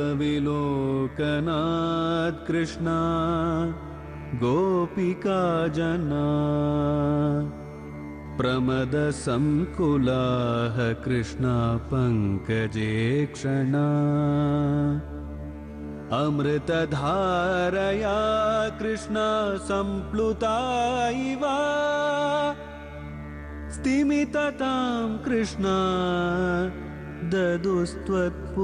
विलोकनात् कृष्णा गोपिका जना प्रमद सङ्कुलाः कृष्णा पङ्कजेक्षणा अमृतधारया कृष्णा सम्प्लुता इव स्तिमिततां कृष्णा ददुस्त्वत्पुरोगताः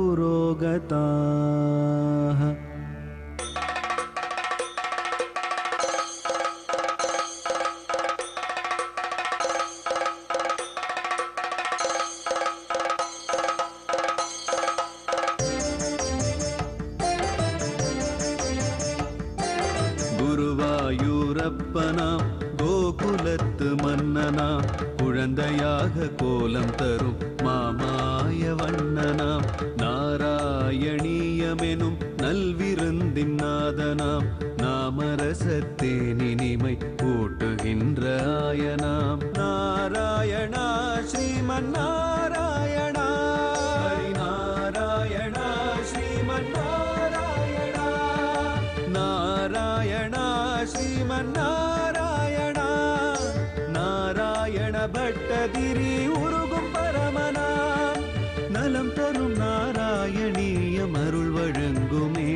குலத்து மன்னனா குழந்தையாக கோலம் தரும் மாமாய வண்ணனாம் நாராயணியமெனும் நல்விருந்தின்னாதனாம் நாமரசத்தே நினிமை கூட்டுகின்ற நாராயணா ஸ்ரீமன் நாராயணா நாராயணா ஸ்ரீமன் நாராயணா நாராயணா ஸ்ரீமன் நாராயணா கதிரி உருகும் பரமனான் நலம் தரும் நாராயணியம் அருள் வழங்குமே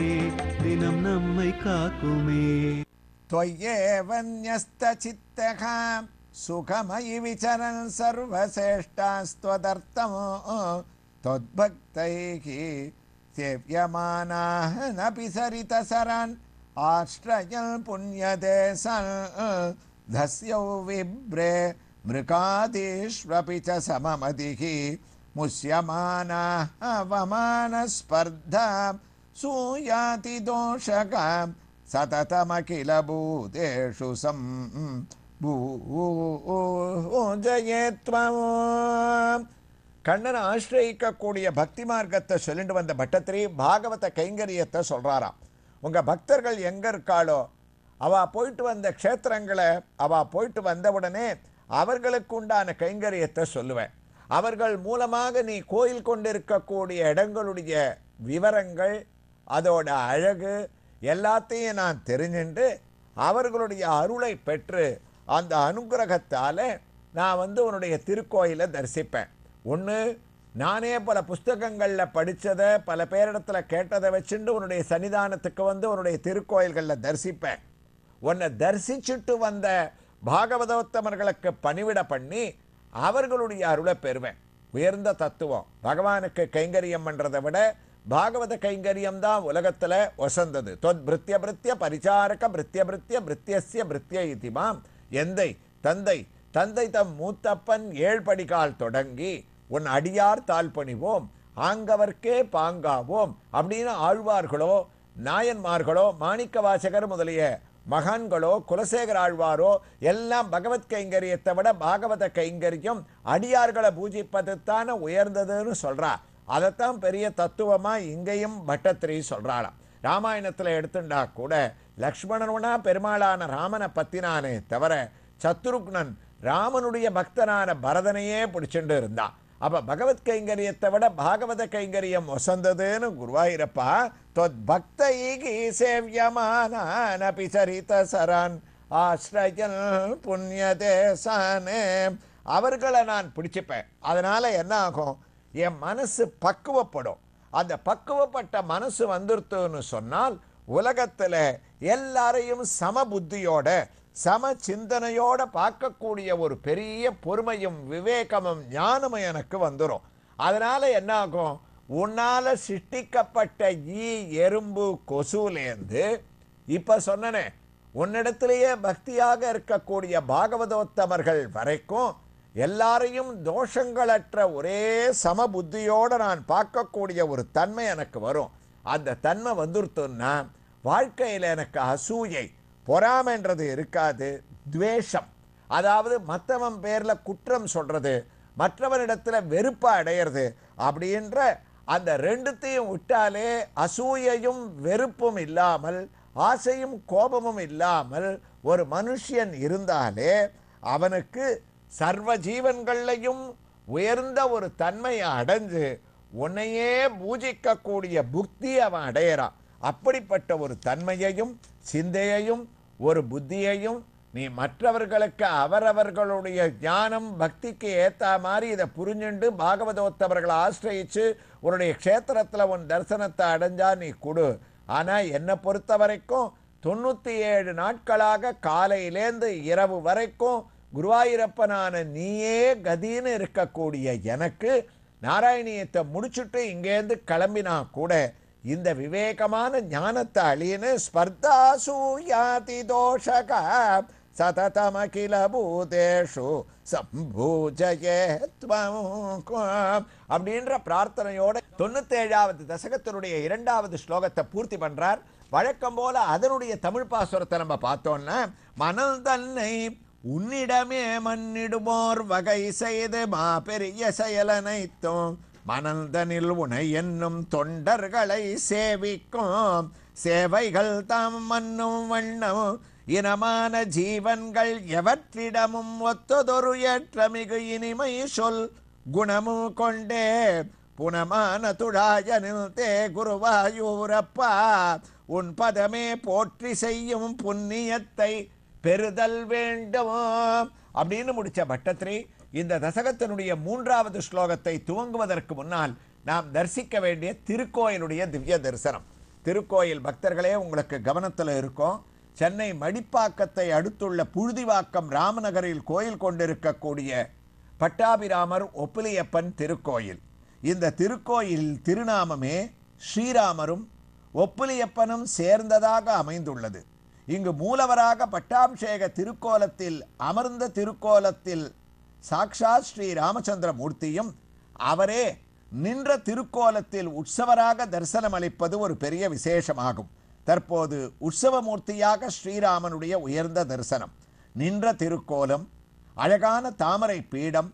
தினம் நம்மை காக்குமே தொய்யேவன்யஸ்தசித்தகாம் சுகமயி விசரன் சர்வசேஷ்டாஸ்துவதர்த்தம் தொத்பக்தைகி சேவியமானாக நபி சரிதசரன் ஆஷ்ரயல் புண்ணியதேசன் விப்ரே मृकादीष्वपि च सममतिः मुस्यमानाः वमानस्पर्धां सूयाति दोषकां सततमखिलभूतेषु सं பூஜயே கண்ணனை பக்தி மார்க்கத்தை சொல்லிட்டு வந்த பட்டத்திரி பாகவத கைங்கரியத்தை சொல்கிறாராம் உங்கள் பக்தர்கள் எங்கே இருக்காளோ அவ போயிட்டு வந்த கஷேத்திரங்களை அவ போயிட்டு வந்தவுடனே அவர்களுக்கு உண்டான கைங்கரியத்தை சொல்லுவேன் அவர்கள் மூலமாக நீ கோயில் கொண்டிருக்கக்கூடிய இடங்களுடைய விவரங்கள் அதோட அழகு எல்லாத்தையும் நான் தெரிஞ்சுண்டு அவர்களுடைய அருளை பெற்று அந்த அனுகிரகத்தால் நான் வந்து உன்னுடைய திருக்கோயிலை தரிசிப்பேன் ஒன்று நானே பல புஸ்தகங்களில் படித்ததை பல பேரிடத்தில் கேட்டதை வச்சுட்டு உன்னுடைய சன்னிதானத்துக்கு வந்து உன்னுடைய திருக்கோயில்களில் தரிசிப்பேன் உன்னை தரிசிச்சுட்டு வந்த பாகவதோத்தமர்களுக்கு பணிவிட பண்ணி அவர்களுடைய அருளை பெறுவேன் உயர்ந்த தத்துவம் பகவானுக்கு கைங்கரியம் பண்ணுறதை விட பாகவத கைங்கரியம் தான் உலகத்தில் வசந்தது தொத் பிருத்திய பிருத்திய பரிசாரக பிருத்திய பிருத்திய பிருத்தியசிய பிருத்திய இதிமாம் எந்தை தந்தை தந்தை தம் மூத்தப்பன் ஏழ்படிகால் தொடங்கி உன் அடியார் தாழ் பணிவோம் ஆங்கவர்க்கே பாங்காவோம் அப்படின்னு ஆழ்வார்களோ நாயன்மார்களோ மாணிக்க வாசகர் முதலிய மகான்களோ குலசேகர ஆழ்வாரோ எல்லாம் பகவத் கைங்கரியத்தை விட பாகவத கைங்கரியம் அடியார்களை பூஜிப்பது தானே உயர்ந்ததுன்னு சொல்கிறா அதைத்தான் பெரிய தத்துவமாக இங்கேயும் பட்டத்திரி சொல்கிறாளாம் ராமாயணத்தில் எடுத்துண்டா கூட லக்ஷ்மணனுனா பெருமாளான ராமனை பத்தினானே தவிர சத்ருக்னன் ராமனுடைய பக்தனான பரதனையே பிடிச்சிட்டு இருந்தான் அப்போ பகவத் கைங்கரியத்தை விட பாகவத கைங்கரியம் ஒசந்ததுன்னு குருவாயிரப்பா தொத் பக்த ஈகி சேவியமானான் அபி சரித சரான் ஆசிரயன் தேசானே அவர்களை நான் பிடிச்சிப்பேன் அதனால் என்ன ஆகும் என் மனசு பக்குவப்படும் அந்த பக்குவப்பட்ட மனசு வந்துருத்துன்னு சொன்னால் உலகத்தில் எல்லாரையும் சம புத்தியோட சம சிந்தனையோட பார்க்கக்கூடிய ஒரு பெரிய பொறுமையும் விவேகமும் ஞானமும் எனக்கு வந்துடும் அதனால் என்ன ஆகும் உன்னால் சிருஷ்டிக்கப்பட்ட ஈ எறும்பு கொசுலேருந்து இப்போ சொன்னனே உன்னிடத்திலேயே பக்தியாக இருக்கக்கூடிய பாகவதோத்தமர்கள் வரைக்கும் எல்லாரையும் தோஷங்களற்ற ஒரே சம புத்தியோடு நான் பார்க்கக்கூடிய ஒரு தன்மை எனக்கு வரும் அந்த தன்மை வந்துருத்துன்னா வாழ்க்கையில் எனக்கு அசூயை பொறாமன்றது இருக்காது துவேஷம் அதாவது மற்றவன் பேரில் குற்றம் சொல்கிறது மற்றவனிடத்தில் வெறுப்பை அடையிறது அப்படின்ற அந்த ரெண்டுத்தையும் விட்டாலே அசூயையும் வெறுப்பும் இல்லாமல் ஆசையும் கோபமும் இல்லாமல் ஒரு மனுஷியன் இருந்தாலே அவனுக்கு சர்வ ஜீவன்கள்லையும் உயர்ந்த ஒரு தன்மையை அடைஞ்சு உன்னையே பூஜிக்கக்கூடிய புக்தி அவன் அடையிறான் அப்படிப்பட்ட ஒரு தன்மையையும் சிந்தையையும் ஒரு புத்தியையும் நீ மற்றவர்களுக்கு அவரவர்களுடைய ஞானம் பக்திக்கு ஏற்ற மாதிரி இதை புரிஞ்சுண்டு பாகவதோத்தவர்களை ஆசிரியித்து உன்னுடைய க்ஷேத்திரத்தில் உன் தரிசனத்தை அடைஞ்சா நீ கொடு ஆனால் என்னை பொறுத்த வரைக்கும் தொண்ணூற்றி ஏழு நாட்களாக காலையிலேருந்து இரவு வரைக்கும் குருவாயூரப்பனான நீயே கதின்னு இருக்கக்கூடிய எனக்கு நாராயணியத்தை முடிச்சுட்டு இங்கேருந்து கிளம்பினா கூட இந்த விவேகமான ஞானத்தை ஸ்பர்தா சூயாதி தோஷக சததமகில பூதேஷு சம்பூஜயே அப்படின்ற பிரார்த்தனையோட தொண்ணூத்தேழாவது தசகத்தினுடைய இரண்டாவது ஸ்லோகத்தை பூர்த்தி பண்றார் வழக்கம் போல அதனுடைய தமிழ் பாசுரத்தை நம்ம பார்த்தோம்னா மனல் தன்னை உன்னிடமே மன்னிடுமோர் வகை செய்து மா பெரிய செயலனைத்தோம் மனந்தனில் உனை என்னும் தொண்டர்களை சேவிக்கும் சேவைகள் தாம் மன்னும் வண்ணம் இனமான ஜீவன்கள் எவற்றிடமும் ஒத்ததொரு ஏற்றமிகு இனிமை சொல் குணமும் கொண்டே புனமான துழாயனில் தே குருவாயூரப்பா உன் பதமே போற்றி செய்யும் புண்ணியத்தை பெறுதல் வேண்டும் அப்படின்னு முடிச்ச பட்டத்திரி இந்த தசகத்தினுடைய மூன்றாவது ஸ்லோகத்தை துவங்குவதற்கு முன்னால் நாம் தரிசிக்க வேண்டிய திருக்கோயிலுடைய திவ்ய தரிசனம் திருக்கோயில் பக்தர்களே உங்களுக்கு கவனத்தில் இருக்கும் சென்னை மடிப்பாக்கத்தை அடுத்துள்ள புழுதிவாக்கம் ராமநகரில் கோயில் கொண்டிருக்கக்கூடிய பட்டாபிராமர் ஒப்பிலியப்பன் திருக்கோயில் இந்த திருக்கோயில் திருநாமமே ஸ்ரீராமரும் ஒப்பிலியப்பனும் சேர்ந்ததாக அமைந்துள்ளது இங்கு மூலவராக பட்டாபிஷேக திருக்கோலத்தில் அமர்ந்த திருக்கோலத்தில் சாக்ஷாத் ஸ்ரீ ராமச்சந்திர மூர்த்தியும் அவரே நின்ற திருக்கோலத்தில் உற்சவராக தரிசனம் அளிப்பது ஒரு பெரிய விசேஷமாகும் தற்போது உற்சவமூர்த்தியாக ஸ்ரீராமனுடைய உயர்ந்த தரிசனம் நின்ற திருக்கோலம் அழகான தாமரை பீடம்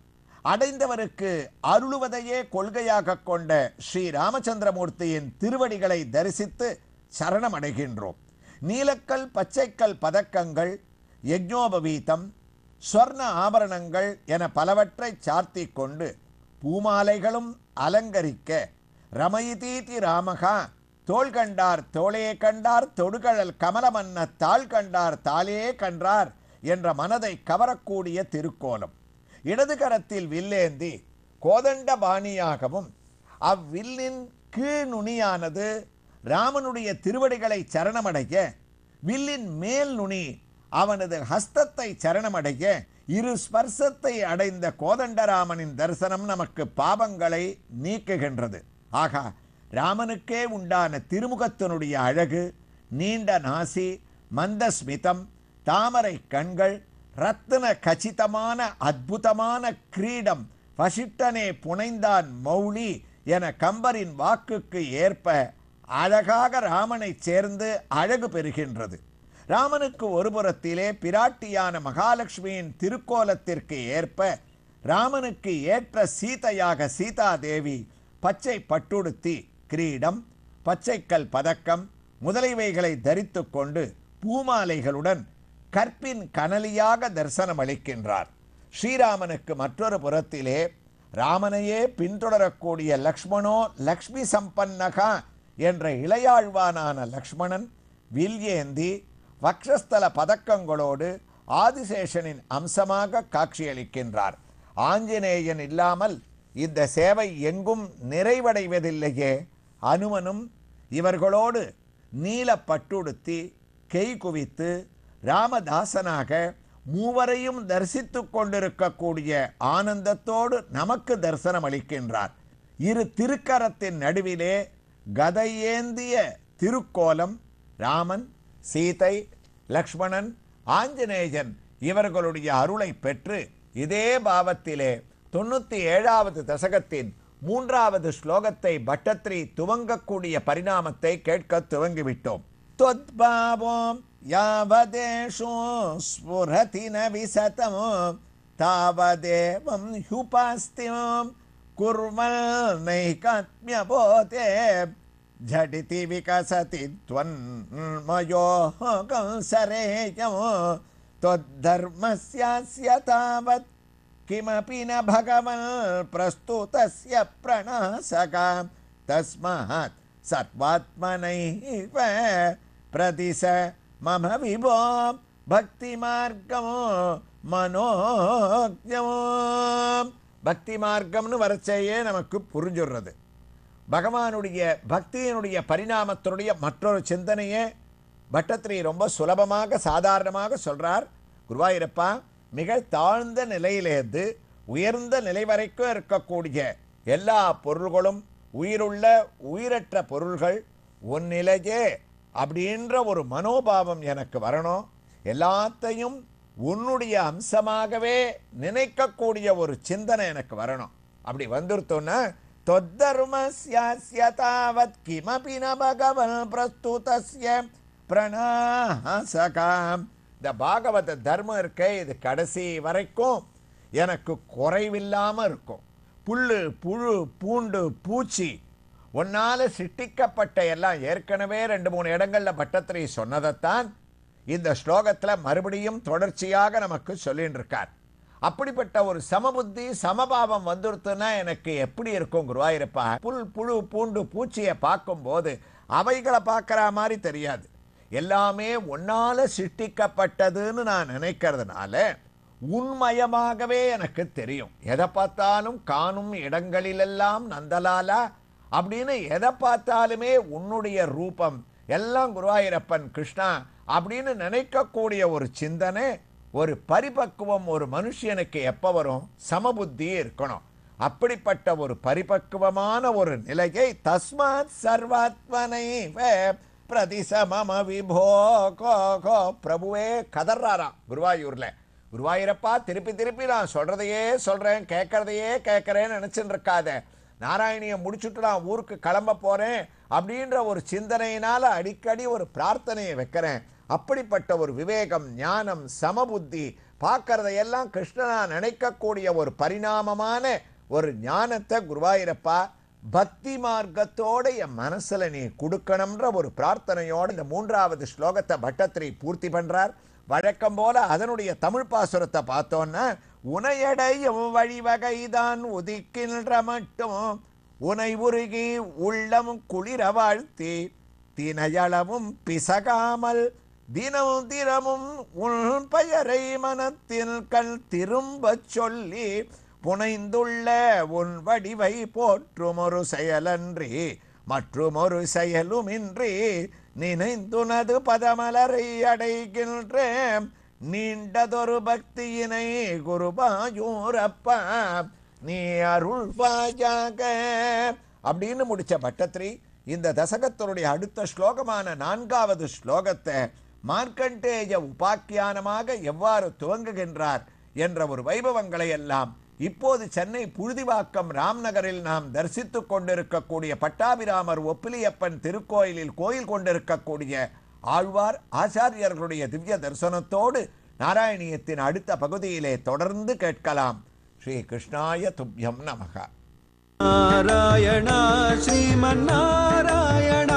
அடைந்தவருக்கு அருளுவதையே கொள்கையாக கொண்ட ஸ்ரீ ராமச்சந்திரமூர்த்தியின் திருவடிகளை தரிசித்து சரணமடைகின்றோம் நீலக்கல் பச்சைக்கல் பதக்கங்கள் யஜ்னோபவீதம் ஸ்வர்ண ஆபரணங்கள் என பலவற்றை சார்த்தி கொண்டு பூமாலைகளும் அலங்கரிக்க ரமயிதீதி ராமகா தோள் கண்டார் தோளையே கண்டார் தொடுகழல் கமலமன்ன தாள் கண்டார் தாளே கன்றார் என்ற மனதை கவரக்கூடிய திருக்கோலம் இடது கரத்தில் வில்லேந்தி கோதண்ட பாணியாகவும் அவ்வில்லின் கீழ்நுனியானது ராமனுடைய திருவடிகளை சரணமடைய வில்லின் மேல் நுனி அவனது ஹஸ்தத்தை சரணமடைய இரு ஸ்பர்சத்தை அடைந்த கோதண்டராமனின் தரிசனம் நமக்கு பாபங்களை நீக்குகின்றது ஆகா ராமனுக்கே உண்டான திருமுகத்தினுடைய அழகு நீண்ட நாசி மந்த ஸ்மிதம் தாமரை கண்கள் ரத்தின கச்சிதமான அற்புதமான கிரீடம் வசிட்டனே புனைந்தான் மௌலி என கம்பரின் வாக்குக்கு ஏற்ப அழகாக ராமனைச் சேர்ந்து அழகு பெறுகின்றது ராமனுக்கு ஒரு புறத்திலே பிராட்டியான மகாலட்சுமியின் திருக்கோலத்திற்கு ஏற்ப ராமனுக்கு ஏற்ற சீதையாக சீதாதேவி பச்சை பட்டுடுத்தி கிரீடம் பச்சைக்கல் பதக்கம் முதலைவைகளை தரித்து கொண்டு பூமாலைகளுடன் கற்பின் கனலியாக தரிசனம் அளிக்கின்றார் ஸ்ரீராமனுக்கு மற்றொரு புறத்திலே ராமனையே பின்தொடரக்கூடிய லக்ஷ்மணோ லக்ஷ்மி சம்பன்னகா என்ற இளையாழ்வானான லக்ஷ்மணன் வில்யேந்தி வக்ஷஸ்தல பதக்கங்களோடு ஆதிசேஷனின் அம்சமாக காட்சியளிக்கின்றார் ஆஞ்சநேயன் இல்லாமல் இந்த சேவை எங்கும் நிறைவடைவதில்லையே அனுமனும் இவர்களோடு நீல பட்டுடுத்தி கெய் குவித்து ராமதாசனாக மூவரையும் தரிசித்து கொண்டிருக்கக்கூடிய ஆனந்தத்தோடு நமக்கு தரிசனம் அளிக்கின்றார் இரு திருக்கரத்தின் நடுவிலே கதை ஏந்திய திருக்கோலம் ராமன் சீதை லக்ஷ்மணன் ஆஞ்சநேயன் இவர்களுடைய அருளை பெற்று இதே பாவத்திலே தொண்ணூற்றி ஏழாவது தசகத்தின் மூன்றாவது ஸ்லோகத்தை பட்டத்ரி துவங்கக்கூடிய பரிணாமத்தை கேட்க துவங்கிவிட்டோம் தொத்பாவோம் யாவதேஷோ ஸ்புரதி விசதமோ தாவதேவம் ஹுபாஸ்தியம் குர்வல் झटिति विकसति त्वन्मयोगंसरेयं त्वद्धर्मस्यास्य तावत् किमपि न भगवन् प्रस्तुतस्य प्रणासका तस्मात् सत्त्वात्मनैव प्रदिश मम विभो భక్తిమార్గము மனோஜமோ பக்தி மார்க்கம்னு வரச்சையே நமக்கு புரிஞ்சுடுறது பகவானுடைய பக்தியினுடைய பரிணாமத்தினுடைய மற்றொரு சிந்தனையே பட்டத்திரி ரொம்ப சுலபமாக சாதாரணமாக சொல்கிறார் குருவாயிரப்பா மிக தாழ்ந்த நிலையிலேருந்து உயர்ந்த நிலை வரைக்கும் இருக்கக்கூடிய எல்லா பொருள்களும் உயிருள்ள உயிரற்ற பொருள்கள் ஒன்னிலையே அப்படின்ற ஒரு மனோபாவம் எனக்கு வரணும் எல்லாத்தையும் உன்னுடைய அம்சமாகவே நினைக்கக்கூடிய ஒரு சிந்தனை எனக்கு வரணும் அப்படி வந்துருத்தோன்னா இந்த பாகவத தர்மம் இருக்க இது கடைசி வரைக்கும் எனக்கு குறைவில்லாமல் இருக்கும் புல்லு புழு பூண்டு பூச்சி ஒன்னால சிட்டிக்கப்பட்ட எல்லாம் ஏற்கனவே ரெண்டு மூணு இடங்களில் பட்டத்திரை சொன்னதைத்தான் இந்த ஸ்லோகத்தில் மறுபடியும் தொடர்ச்சியாக நமக்கு சொல்லின்னு இருக்கார் அப்படிப்பட்ட ஒரு சமபுத்தி சமபாவம் வந்துருத்துனா எனக்கு எப்படி இருக்கும் குருவாயிருப்பா புல் புழு பூண்டு பூச்சியை பார்க்கும்போது அவைகளை பார்க்குற மாதிரி தெரியாது எல்லாமே ஒன்னால் சிருஷ்டிக்கப்பட்டதுன்னு நான் நினைக்கிறதுனால உண்மயமாகவே எனக்கு தெரியும் எதை பார்த்தாலும் காணும் இடங்களிலெல்லாம் நந்தலாலா அப்படின்னு எதை பார்த்தாலுமே உன்னுடைய ரூபம் எல்லாம் குருவாயிரப்பன் கிருஷ்ணா அப்படின்னு நினைக்கக்கூடிய ஒரு சிந்தனை ஒரு பரிபக்குவம் ஒரு மனுஷனுக்கு எப்போ வரும் சமபுத்தி இருக்கணும் அப்படிப்பட்ட ஒரு பரிபக்குவமான ஒரு நிலையை தஸ்மாத் சர்வாத்மனை பிரதிசமம விபோ பிரபுவே கதர்றாராம் குருவாயூரில் குருவாயூரப்பா திருப்பி திருப்பி நான் சொல்கிறதையே சொல்கிறேன் கேட்குறதையே கேட்குறேன்னு நினச்சின்னு இருக்காத நாராயணியை முடிச்சுட்டு நான் ஊருக்கு கிளம்ப போகிறேன் அப்படின்ற ஒரு சிந்தனையினால் அடிக்கடி ஒரு பிரார்த்தனையை வைக்கிறேன் அப்படிப்பட்ட ஒரு விவேகம் ஞானம் சமபுத்தி பார்க்கறதையெல்லாம் கிருஷ்ணனா நினைக்கக்கூடிய ஒரு பரிணாமமான ஒரு ஞானத்தை குருவாயிரப்பா பக்தி மார்க்கத்தோட என் மனசில் நீ கொடுக்கணும்ன்ற ஒரு பிரார்த்தனையோடு இந்த மூன்றாவது ஸ்லோகத்தை பட்டத்திரி பூர்த்தி பண்ணுறார் வழக்கம் போல அதனுடைய தமிழ் பாசுரத்தை பார்த்தோன்னா உனையடையும் வழிவகைதான் உதிக்கின்ற மட்டும் உனை உருகி உள்ளம் குளிர வாழ்த்தி தினையளவும் பிசகாமல் தினமும் தினமும் உன் பெயரை மனத்தில் கண் திரும்பச் சொல்லி புனைந்துள்ள உன் வடிவை போற்றுமொரு செயலன்றி மற்றுமொரு செயலுமின்றி நினைந்துனது பதமலரை அடைகின்ற நீண்டதொரு பக்தியினை குருபாயூரப்பா நீ பாஜாக அப்படின்னு முடிச்ச பட்டத்திரி இந்த தசகத்தருடைய அடுத்த ஸ்லோகமான நான்காவது ஸ்லோகத்தை மார்க்கண்டேய உபாக்கியானமாக எவ்வாறு துவங்குகின்றார் என்ற ஒரு வைபவங்களை எல்லாம் இப்போது சென்னை புழுதிவாக்கம் ராம்நகரில் நாம் தரிசித்துக் கொண்டிருக்கக்கூடிய பட்டாபிராமர் ஒப்பிலியப்பன் திருக்கோயிலில் கோயில் கொண்டிருக்கக்கூடிய ஆழ்வார் ஆச்சாரியர்களுடைய திவ்ய தரிசனத்தோடு நாராயணியத்தின் அடுத்த பகுதியிலே தொடர்ந்து கேட்கலாம் ஸ்ரீ கிருஷ்ணாய துப்யம் நமக நாராயணா ஸ்ரீமன் நாராயண